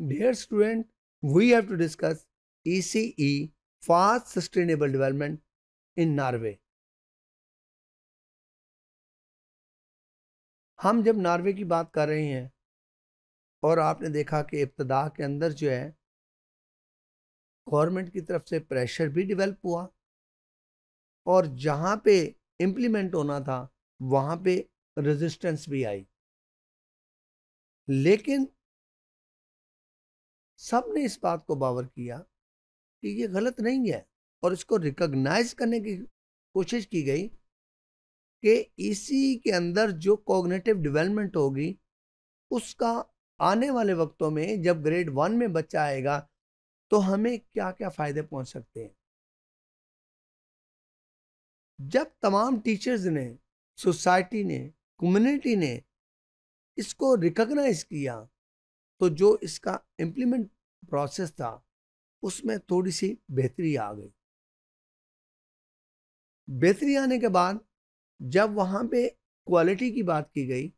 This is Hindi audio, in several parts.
Dear student, we have to discuss ECE, e Fast Sustainable Development in Norway. हम जब नॉर्वे की बात कर रहे हैं और आपने देखा कि इब्तदा के अंदर जो है गवर्नमेंट की तरफ से प्रेशर भी डेवलप हुआ और जहाँ पे इम्प्लीमेंट होना था वहाँ पे रेजिस्टेंस भी आई लेकिन सब ने इस बात को बावर किया कि ये गलत नहीं है और इसको रिकॉग्नाइज करने की कोशिश की गई कि इसी के अंदर जो कॉग्नेटिव डेवलपमेंट होगी उसका आने वाले वक्तों में जब ग्रेड वन में बच्चा आएगा तो हमें क्या क्या फ़ायदे पहुंच सकते हैं जब तमाम टीचर्स ने सोसाइटी ने कम्युनिटी ने इसको रिकग्नाइज किया तो जो इसका इम्प्लीमेंट प्रोसेस था उसमें थोड़ी सी बेहतरी आ गई बेहतरी आने के बाद जब वहाँ पे क्वालिटी की बात की गई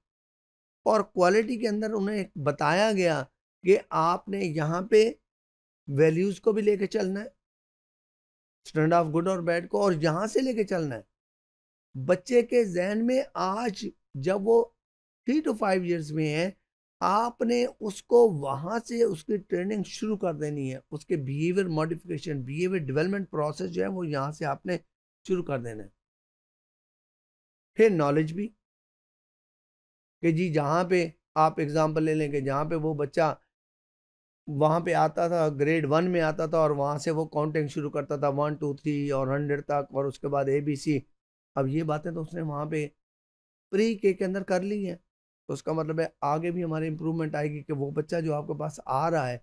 और क्वालिटी के अंदर उन्हें बताया गया कि आपने यहाँ पे वैल्यूज़ को भी लेके चलना है स्टैंड ऑफ गुड और बैड को और यहाँ से लेके चलना है बच्चे के जहन में आज जब वो थ्री टू फाइव इयर्स में है आपने उसको वहाँ से उसकी ट्रेनिंग शुरू कर देनी है उसके behaviour modification behaviour development process जो है वो यहाँ से आपने शुरू कर देना है फिर नॉलेज भी कि जी जहाँ पे आप एग्ज़ाम्पल ले लें कि जहाँ पे वो बच्चा वहाँ पे आता था ग्रेड वन में आता था और वहाँ से वो काउंटिंग शुरू करता था वन टू थ्री और हंड्रेड तक और उसके बाद ए बी सी अब ये बातें तो उसने वहाँ पे प्री के के अंदर कर ली हैं तो उसका मतलब है आगे भी हमारे इम्प्रूवमेंट आएगी कि वो बच्चा जो आपके पास आ रहा है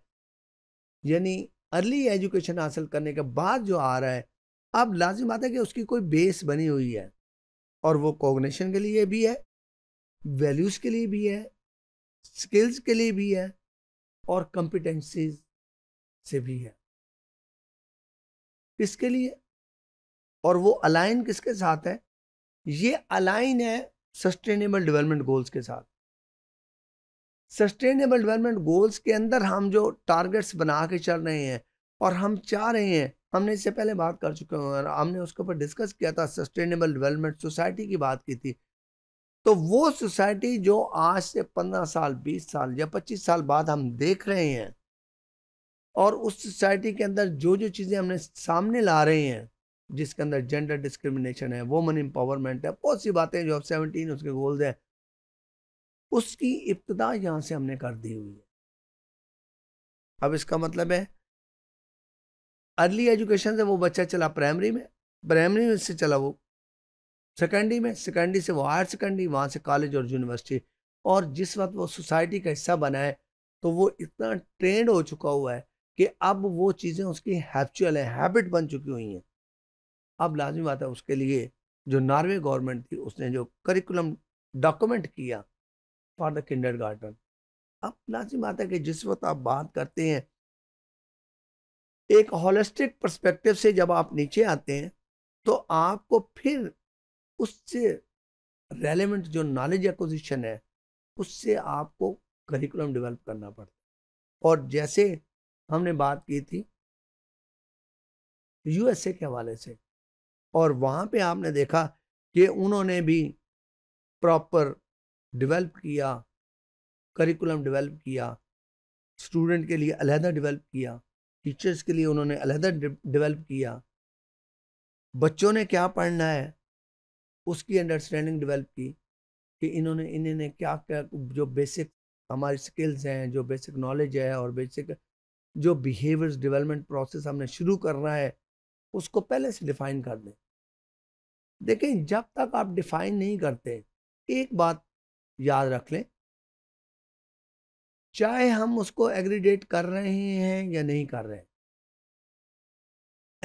यानी अर्ली एजुकेशन हासिल करने के बाद जो आ रहा है अब लाजिम बात है कि उसकी कोई बेस बनी हुई है और वो कोगनेशन के लिए भी है वैल्यूज़ के लिए भी है स्किल्स के लिए भी है और कम्पिटेंसीज से भी है किसके लिए और वो अलाइन किसके साथ है ये अलाइन है सस्टेनेबल डेवलपमेंट गोल्स के साथ सस्टेनेबल डेवलपमेंट गोल्स के अंदर हम जो टारगेट्स बना के चल रहे हैं और हम चाह रहे हैं हमने इससे पहले बात कर चुके हैं हमने उसके ऊपर डिस्कस किया था सस्टेनेबल डेवलपमेंट सोसाइटी की बात की थी तो वो सोसाइटी जो आज से पंद्रह साल बीस साल या पच्चीस साल बाद हम देख रहे हैं और उस सोसाइटी के अंदर जो जो चीज़ें हमने सामने ला रहे हैं जिसके अंदर जेंडर डिस्क्रिमिनेशन है वोमन एम्पावरमेंट है बहुत सी बातें जो अब सेवनटीन उसके गोल्स हैं उसकी इब्तदा यहाँ से हमने कर दी हुई है अब इसका मतलब है अर्ली एजुकेशन से वो बच्चा चला प्राइमरी में प्राइमरी में से चला वो सेकेंडरी में सेकेंडरी से वो हायर सेकेंडरी वहाँ से कॉलेज और यूनिवर्सिटी और जिस वक्त वो सोसाइटी का हिस्सा बना है तो वो इतना ट्रेंड हो चुका हुआ है कि अब वो चीज़ें उसकी हैचुअल हैं हैबिट बन चुकी हुई हैं अब लाजमी बात है उसके लिए जो नॉर्वे गवर्नमेंट थी उसने जो करिकुलम डॉक्यूमेंट किया फॉर द किंडर गार्डन अब नाजिम आता कि जिस वक्त आप बात करते हैं एक होलिस्टिक परस्पेक्टिव से जब आप नीचे आते हैं तो आपको फिर उससे रेलिवेंट जो नॉलेज एक्विजिशन है उससे आपको करिकुलम डेवलप करना पड़ता है और जैसे हमने बात की थी यूएसए के हवाले से और वहाँ पे आपने देखा कि उन्होंने भी प्रॉपर डेवलप किया करिकुलम डेवलप किया स्टूडेंट के लिए अलहदा डेवलप किया टीचर्स के लिए उन्होंने अलहदा डेवलप किया बच्चों ने क्या पढ़ना है उसकी अंडरस्टैंडिंग डेवलप की कि इन्होंने इन्होंने क्या क्या जो बेसिक हमारी स्किल्स हैं जो बेसिक नॉलेज है और बेसिक जो बिहेवियर्स डेवलपमेंट प्रोसेस हमने शुरू करना है उसको पहले से डिफ़ाइन कर दें देखें जब तक आप डिफ़ाइन नहीं करते एक बात याद रख लें चाहे हम उसको एग्रीडेट कर रहे हैं या नहीं कर रहे हैं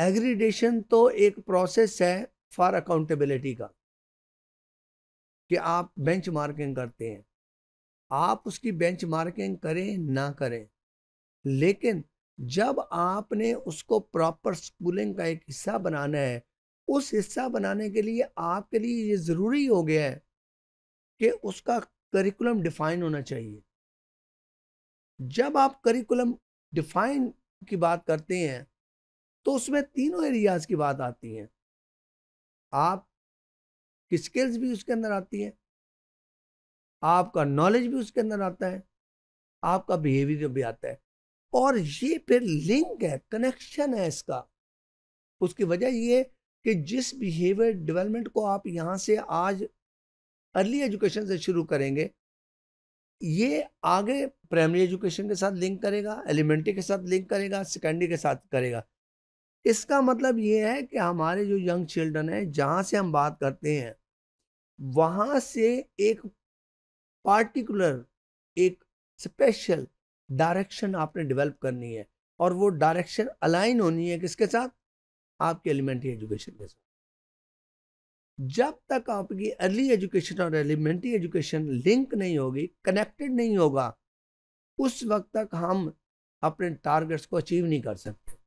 एग्रीडेशन तो एक प्रोसेस है फॉर अकाउंटेबिलिटी का कि आप बेंच मार्किंग करते हैं आप उसकी बेंच मार्किंग करें ना करें लेकिन जब आपने उसको प्रॉपर स्कूलिंग का एक हिस्सा बनाना है उस हिस्सा बनाने के लिए आपके लिए ये ज़रूरी हो गया है कि उसका करिकुलम डिफाइन होना चाहिए जब आप करिकुलम डिफाइन की बात करते हैं तो उसमें तीनों एरियाज की बात आती है आप की स्किल्स भी उसके अंदर आती है आपका नॉलेज भी उसके अंदर आता है आपका बिहेवियर भी आता है और ये फिर लिंक है कनेक्शन है इसका उसकी वजह ये कि जिस बिहेवियर डेवलपमेंट को आप यहाँ से आज अर्ली एजुकेशन से शुरू करेंगे ये आगे प्राइमरी एजुकेशन के साथ लिंक करेगा एलिमेंट्री के साथ लिंक करेगा सेकेंडरी के साथ करेगा इसका मतलब ये है कि हमारे जो यंग चिल्ड्रन हैं जहाँ से हम बात करते हैं वहाँ से एक पार्टिकुलर एक स्पेशल डायरेक्शन आपने डेवलप करनी है और वो डायरेक्शन अलाइन होनी है किसके साथ आपके एलिमेंट्री एजुकेशन के साथ जब तक आपकी अर्ली एजुकेशन और एलिमेंट्री एजुकेशन लिंक नहीं होगी कनेक्टेड नहीं होगा उस वक्त तक हम अपने टारगेट्स को अचीव नहीं कर सकते